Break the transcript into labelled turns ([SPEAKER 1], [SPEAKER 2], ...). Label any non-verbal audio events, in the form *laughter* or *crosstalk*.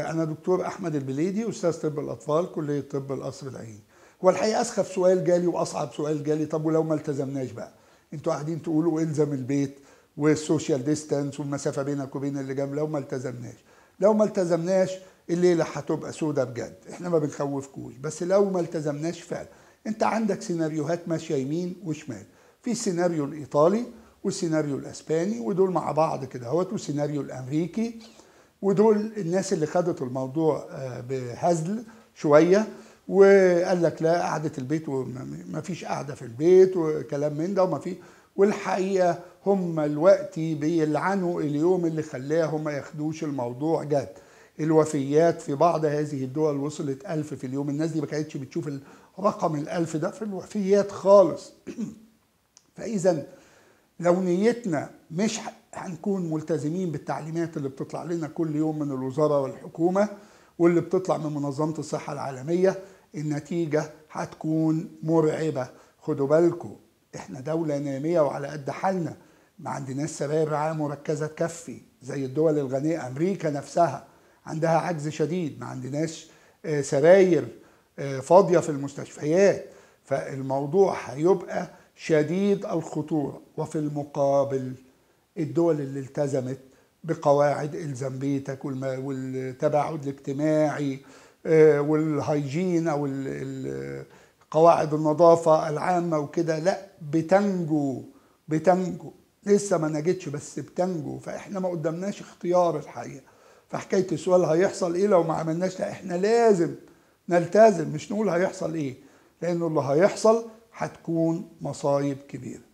[SPEAKER 1] أنا دكتور أحمد البليدي أستاذ طب الأطفال كلية طب القصر العيني والحقيقة أسخف سؤال جالي وأصعب سؤال جالي طب ولو ما التزمناش بقى أنتوا قاعدين تقولوا إلزم البيت والسوشيال ديستانس والمسافة بينك وبين اللي جنب لو ما التزمناش لو ما التزمناش الليلة هتبقى سودة بجد احنا ما بنخوفكوش بس لو ما التزمناش فعلا انت عندك سيناريوهات ماشية يمين وشمال في السيناريو الإيطالي والسيناريو الأسباني ودول مع بعض كده اهوت والسيناريو الأمريكي ودول الناس اللي خدت الموضوع آه، بهزل شويه وقال لك لا قعده البيت وما فيش قعده في البيت وكلام من ده وما في والحقيقه هم دلوقتي بيلعنوا اليوم اللي خلاهم ما ياخدوش الموضوع جد الوفيات في بعض هذه الدول وصلت ألف في اليوم الناس دي ما كانتش بتشوف الرقم الألف ده في الوفيات خالص *clears throat* فإذا لو نيتنا مش هنكون ملتزمين بالتعليمات اللي بتطلع لنا كل يوم من الوزارة والحكومة واللي بتطلع من منظمة الصحة العالمية النتيجة هتكون مرعبة خدوا بالكم احنا دولة نامية وعلى قد حالنا ما عندناش سراير رعاية مركزة تكفي زي الدول الغنية أمريكا نفسها عندها عجز شديد ما عندناش آه، سراير آه، فاضية في المستشفيات فالموضوع هيبقى شديد الخطورة وفي المقابل الدول اللي التزمت بقواعد الزم بيتك والتباعد الاجتماعي آه، والهيجين او قواعد النظافه العامه وكده لا بتنجو بتنجو لسه ما نجتش بس بتنجو فاحنا ما قدامناش اختيار الحقيقه فحكايه السؤال هيحصل ايه لو ما عملناش لا احنا لازم نلتزم مش نقول هيحصل ايه لانه اللي هيحصل هتكون مصايب كبيره